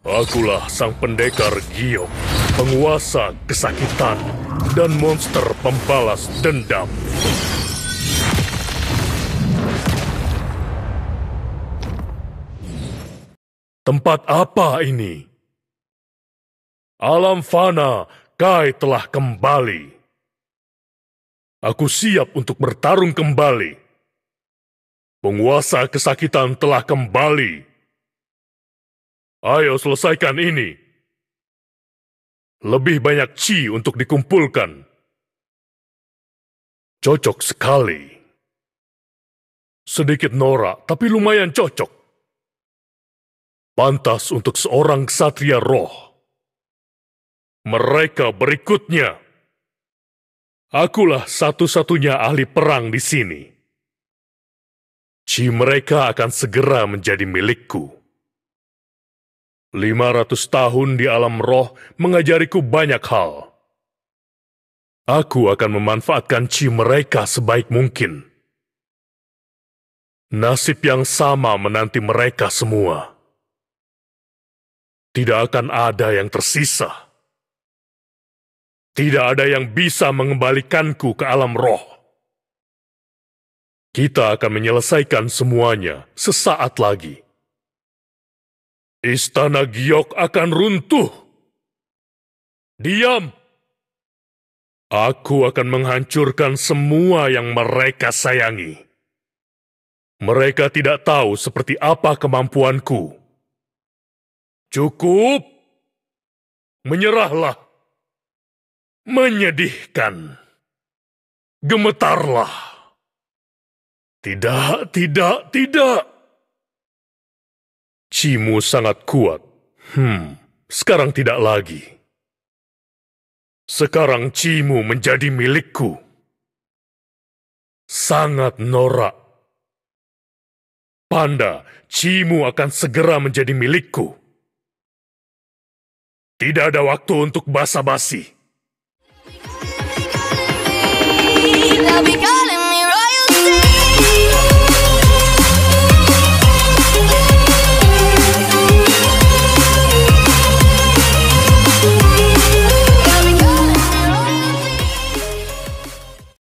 Akulah sang pendekar Gio, penguasa kesakitan dan monster pembalas dendam. Tempat apa ini? Alam fana, Kai telah kembali. Aku siap untuk bertarung kembali. Penguasa kesakitan telah kembali. Ayo selesaikan ini. Lebih banyak chi untuk dikumpulkan. Cocok sekali. Sedikit norak, tapi lumayan cocok. Pantas untuk seorang satria roh. Mereka berikutnya. Akulah satu-satunya ahli perang di sini. Chi mereka akan segera menjadi milikku. 500 tahun di alam roh mengajariku banyak hal. Aku akan memanfaatkan ci mereka sebaik mungkin. Nasib yang sama menanti mereka semua. Tidak akan ada yang tersisa. Tidak ada yang bisa mengembalikanku ke alam roh. Kita akan menyelesaikan semuanya sesaat lagi. Istana Giok akan runtuh. Diam! Aku akan menghancurkan semua yang mereka sayangi. Mereka tidak tahu seperti apa kemampuanku. Cukup! Menyerahlah! Menyedihkan! Gemetarlah! Tidak, tidak, tidak! Cimu sangat kuat. Hmm, sekarang tidak lagi. Sekarang cimu menjadi milikku. Sangat norak. Panda, cimu akan segera menjadi milikku. Tidak ada waktu untuk basa-basi.